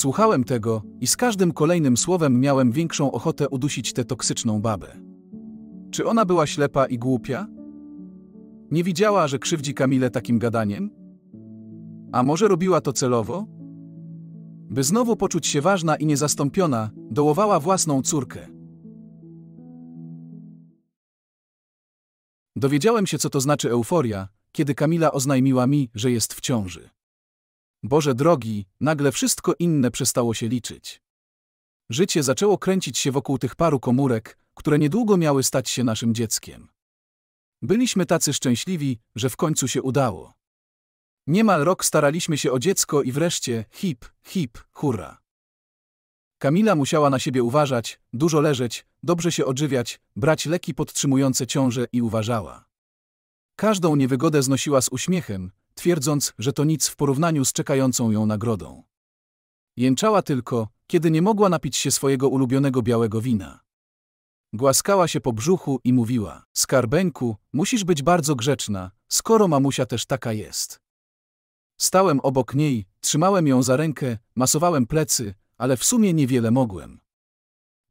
Słuchałem tego i z każdym kolejnym słowem miałem większą ochotę udusić tę toksyczną babę. Czy ona była ślepa i głupia? Nie widziała, że krzywdzi Kamilę takim gadaniem? A może robiła to celowo? By znowu poczuć się ważna i niezastąpiona, dołowała własną córkę. Dowiedziałem się, co to znaczy euforia, kiedy Kamila oznajmiła mi, że jest w ciąży. Boże drogi, nagle wszystko inne przestało się liczyć. Życie zaczęło kręcić się wokół tych paru komórek, które niedługo miały stać się naszym dzieckiem. Byliśmy tacy szczęśliwi, że w końcu się udało. Niemal rok staraliśmy się o dziecko i wreszcie hip, hip, hurra. Kamila musiała na siebie uważać, dużo leżeć, dobrze się odżywiać, brać leki podtrzymujące ciążę i uważała. Każdą niewygodę znosiła z uśmiechem, twierdząc, że to nic w porównaniu z czekającą ją nagrodą. Jęczała tylko, kiedy nie mogła napić się swojego ulubionego białego wina. Głaskała się po brzuchu i mówiła: Skarbeńku, musisz być bardzo grzeczna, skoro mamusia też taka jest. Stałem obok niej, trzymałem ją za rękę, masowałem plecy, ale w sumie niewiele mogłem.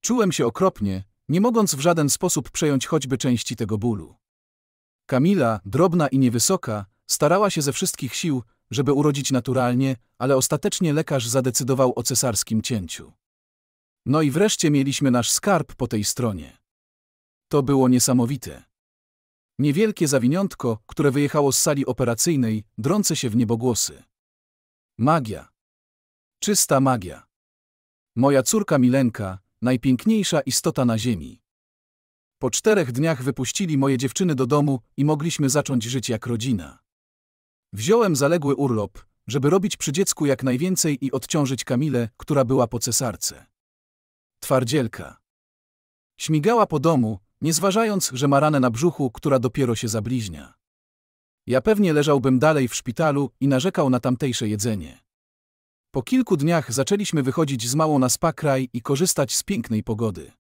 Czułem się okropnie, nie mogąc w żaden sposób przejąć choćby części tego bólu. Kamila, drobna i niewysoka, Starała się ze wszystkich sił, żeby urodzić naturalnie, ale ostatecznie lekarz zadecydował o cesarskim cięciu. No i wreszcie mieliśmy nasz skarb po tej stronie. To było niesamowite. Niewielkie zawiniątko, które wyjechało z sali operacyjnej, drące się w niebogłosy. Magia. Czysta magia. Moja córka Milenka, najpiękniejsza istota na ziemi. Po czterech dniach wypuścili moje dziewczyny do domu i mogliśmy zacząć żyć jak rodzina. Wziąłem zaległy urlop, żeby robić przy dziecku jak najwięcej i odciążyć Kamilę, która była po cesarce. Twardzielka. Śmigała po domu, nie zważając, że ma ranę na brzuchu, która dopiero się zabliźnia. Ja pewnie leżałbym dalej w szpitalu i narzekał na tamtejsze jedzenie. Po kilku dniach zaczęliśmy wychodzić z małą na spa kraj i korzystać z pięknej pogody.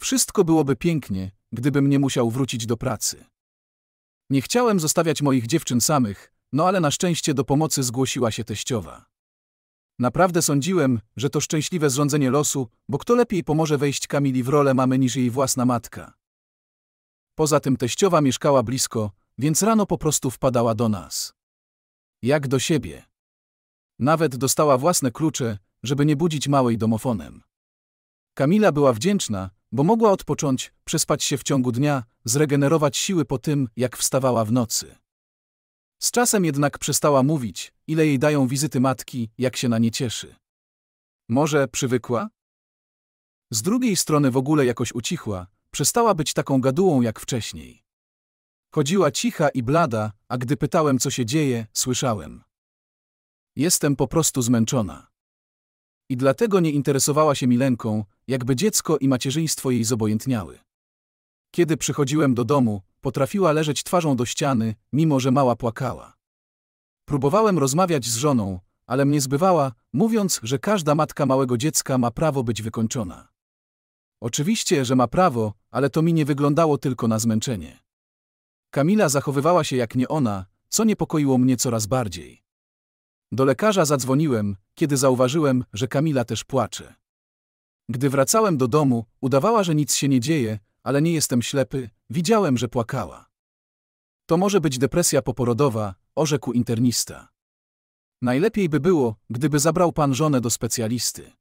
Wszystko byłoby pięknie, gdybym nie musiał wrócić do pracy. Nie chciałem zostawiać moich dziewczyn samych, no ale na szczęście do pomocy zgłosiła się teściowa. Naprawdę sądziłem, że to szczęśliwe zrządzenie losu, bo kto lepiej pomoże wejść Kamili w rolę mamy niż jej własna matka. Poza tym teściowa mieszkała blisko, więc rano po prostu wpadała do nas. Jak do siebie. Nawet dostała własne klucze, żeby nie budzić małej domofonem. Kamila była wdzięczna, bo mogła odpocząć, przespać się w ciągu dnia, zregenerować siły po tym, jak wstawała w nocy. Z czasem jednak przestała mówić, ile jej dają wizyty matki, jak się na nie cieszy. Może przywykła? Z drugiej strony w ogóle jakoś ucichła, przestała być taką gadułą jak wcześniej. Chodziła cicha i blada, a gdy pytałem, co się dzieje, słyszałem. Jestem po prostu zmęczona i dlatego nie interesowała się Milenką, jakby dziecko i macierzyństwo jej zobojętniały. Kiedy przychodziłem do domu, potrafiła leżeć twarzą do ściany, mimo że mała płakała. Próbowałem rozmawiać z żoną, ale mnie zbywała, mówiąc, że każda matka małego dziecka ma prawo być wykończona. Oczywiście, że ma prawo, ale to mi nie wyglądało tylko na zmęczenie. Kamila zachowywała się jak nie ona, co niepokoiło mnie coraz bardziej. Do lekarza zadzwoniłem, kiedy zauważyłem, że Kamila też płacze. Gdy wracałem do domu, udawała, że nic się nie dzieje, ale nie jestem ślepy, widziałem, że płakała. To może być depresja poporodowa, orzekł internista. Najlepiej by było, gdyby zabrał pan żonę do specjalisty.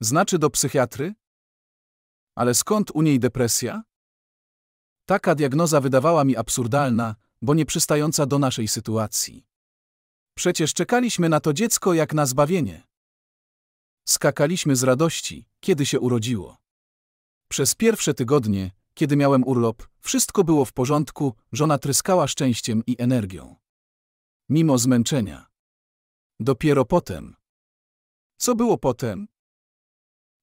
Znaczy do psychiatry? Ale skąd u niej depresja? Taka diagnoza wydawała mi absurdalna, bo nieprzystająca do naszej sytuacji. Przecież czekaliśmy na to dziecko jak na zbawienie. Skakaliśmy z radości, kiedy się urodziło. Przez pierwsze tygodnie, kiedy miałem urlop, wszystko było w porządku, żona tryskała szczęściem i energią. Mimo zmęczenia. Dopiero potem. Co było potem?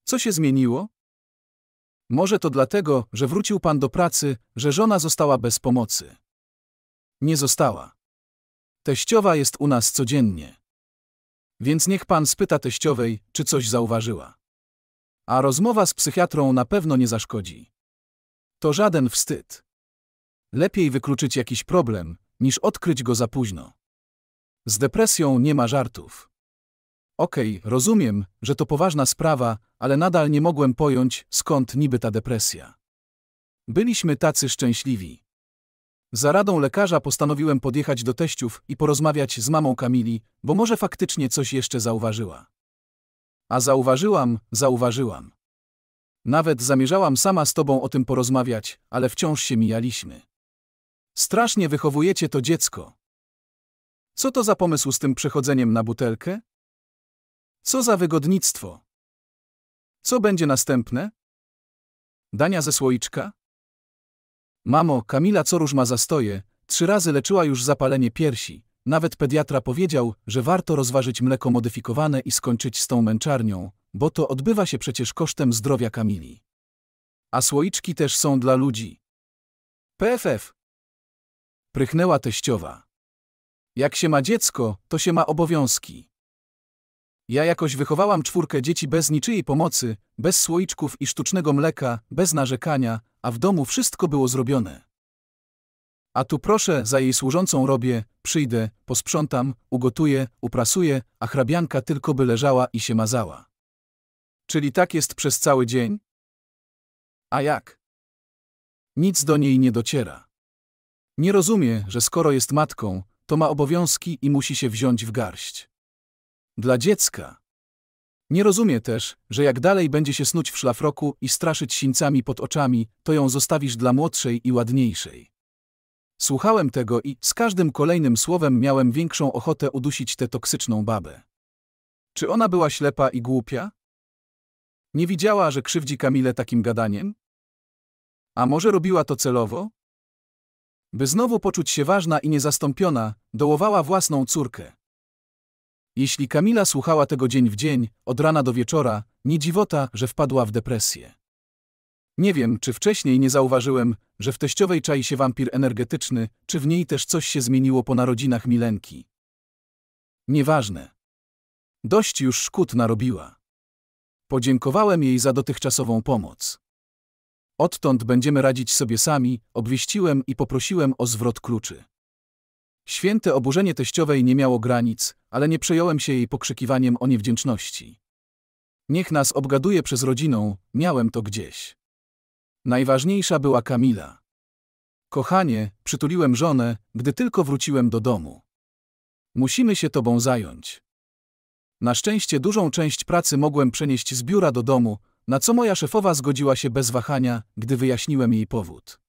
Co się zmieniło? Może to dlatego, że wrócił pan do pracy, że żona została bez pomocy. Nie została. Teściowa jest u nas codziennie. Więc niech pan spyta teściowej, czy coś zauważyła. A rozmowa z psychiatrą na pewno nie zaszkodzi. To żaden wstyd. Lepiej wykluczyć jakiś problem, niż odkryć go za późno. Z depresją nie ma żartów. Okej, okay, rozumiem, że to poważna sprawa, ale nadal nie mogłem pojąć, skąd niby ta depresja. Byliśmy tacy szczęśliwi. Za radą lekarza postanowiłem podjechać do teściów i porozmawiać z mamą Kamili, bo może faktycznie coś jeszcze zauważyła. A zauważyłam, zauważyłam. Nawet zamierzałam sama z tobą o tym porozmawiać, ale wciąż się mijaliśmy. Strasznie wychowujecie to dziecko. Co to za pomysł z tym przechodzeniem na butelkę? Co za wygodnictwo? Co będzie następne? Dania ze słoiczka? Mamo, Kamila co róż ma zastoje, trzy razy leczyła już zapalenie piersi. Nawet pediatra powiedział, że warto rozważyć mleko modyfikowane i skończyć z tą męczarnią, bo to odbywa się przecież kosztem zdrowia Kamili. A słoiczki też są dla ludzi. PFF. Prychnęła teściowa. Jak się ma dziecko, to się ma obowiązki. Ja jakoś wychowałam czwórkę dzieci bez niczyjej pomocy, bez słoiczków i sztucznego mleka, bez narzekania, a w domu wszystko było zrobione. A tu proszę, za jej służącą robię, przyjdę, posprzątam, ugotuję, uprasuję, a hrabianka tylko by leżała i się mazała. Czyli tak jest przez cały dzień? A jak? Nic do niej nie dociera. Nie rozumie, że skoro jest matką, to ma obowiązki i musi się wziąć w garść. Dla dziecka. Nie rozumie też, że jak dalej będzie się snuć w szlafroku i straszyć sińcami pod oczami, to ją zostawisz dla młodszej i ładniejszej. Słuchałem tego i z każdym kolejnym słowem miałem większą ochotę udusić tę toksyczną babę. Czy ona była ślepa i głupia? Nie widziała, że krzywdzi Kamilę takim gadaniem? A może robiła to celowo? By znowu poczuć się ważna i niezastąpiona, dołowała własną córkę. Jeśli Kamila słuchała tego dzień w dzień, od rana do wieczora, nie dziwota, że wpadła w depresję. Nie wiem, czy wcześniej nie zauważyłem, że w teściowej czai się wampir energetyczny, czy w niej też coś się zmieniło po narodzinach Milenki. Nieważne. Dość już szkód narobiła. Podziękowałem jej za dotychczasową pomoc. Odtąd będziemy radzić sobie sami, obwieściłem i poprosiłem o zwrot kluczy. Święte oburzenie teściowej nie miało granic, ale nie przejąłem się jej pokrzykiwaniem o niewdzięczności. Niech nas obgaduje przez rodziną, miałem to gdzieś. Najważniejsza była Kamila. Kochanie, przytuliłem żonę, gdy tylko wróciłem do domu. Musimy się tobą zająć. Na szczęście dużą część pracy mogłem przenieść z biura do domu, na co moja szefowa zgodziła się bez wahania, gdy wyjaśniłem jej powód.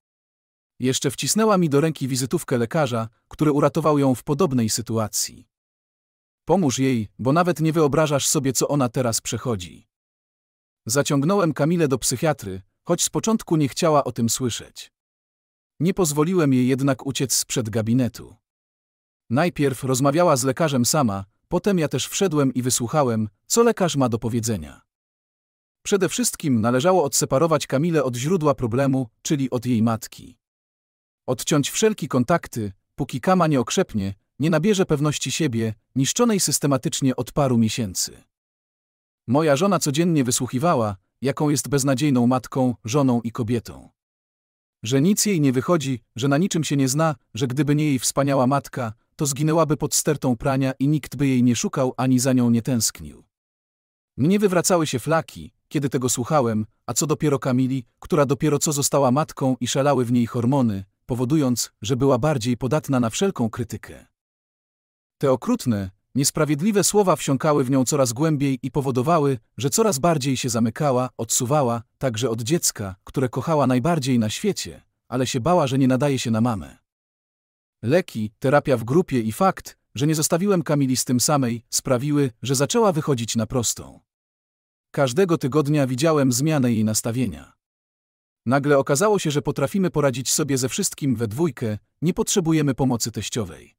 Jeszcze wcisnęła mi do ręki wizytówkę lekarza, który uratował ją w podobnej sytuacji. Pomóż jej, bo nawet nie wyobrażasz sobie, co ona teraz przechodzi. Zaciągnąłem Kamilę do psychiatry, choć z początku nie chciała o tym słyszeć. Nie pozwoliłem jej jednak uciec sprzed gabinetu. Najpierw rozmawiała z lekarzem sama, potem ja też wszedłem i wysłuchałem, co lekarz ma do powiedzenia. Przede wszystkim należało odseparować Kamilę od źródła problemu, czyli od jej matki. Odciąć wszelkie kontakty, póki Kama nie okrzepnie, nie nabierze pewności siebie, niszczonej systematycznie od paru miesięcy. Moja żona codziennie wysłuchiwała, jaką jest beznadziejną matką, żoną i kobietą. Że nic jej nie wychodzi, że na niczym się nie zna, że gdyby nie jej wspaniała matka, to zginęłaby pod stertą prania i nikt by jej nie szukał ani za nią nie tęsknił. Mnie wywracały się flaki, kiedy tego słuchałem, a co dopiero Kamili, która dopiero co została matką i szalały w niej hormony, powodując, że była bardziej podatna na wszelką krytykę. Te okrutne, niesprawiedliwe słowa wsiąkały w nią coraz głębiej i powodowały, że coraz bardziej się zamykała, odsuwała, także od dziecka, które kochała najbardziej na świecie, ale się bała, że nie nadaje się na mamę. Leki, terapia w grupie i fakt, że nie zostawiłem Kamili z tym samej, sprawiły, że zaczęła wychodzić na prostą. Każdego tygodnia widziałem zmianę jej nastawienia. Nagle okazało się, że potrafimy poradzić sobie ze wszystkim we dwójkę, nie potrzebujemy pomocy teściowej.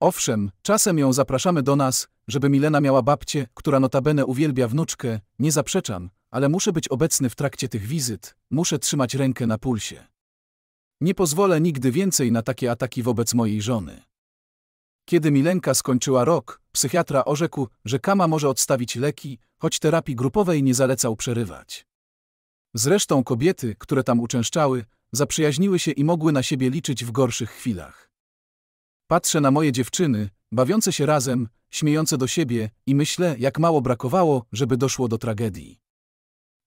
Owszem, czasem ją zapraszamy do nas, żeby Milena miała babcię, która notabene uwielbia wnuczkę, nie zaprzeczam, ale muszę być obecny w trakcie tych wizyt, muszę trzymać rękę na pulsie. Nie pozwolę nigdy więcej na takie ataki wobec mojej żony. Kiedy Milenka skończyła rok, psychiatra orzekł, że Kama może odstawić leki, choć terapii grupowej nie zalecał przerywać. Zresztą kobiety, które tam uczęszczały, zaprzyjaźniły się i mogły na siebie liczyć w gorszych chwilach. Patrzę na moje dziewczyny, bawiące się razem, śmiejące do siebie i myślę, jak mało brakowało, żeby doszło do tragedii.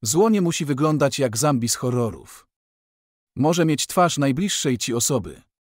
Zło nie musi wyglądać jak zombie z horrorów. Może mieć twarz najbliższej ci osoby.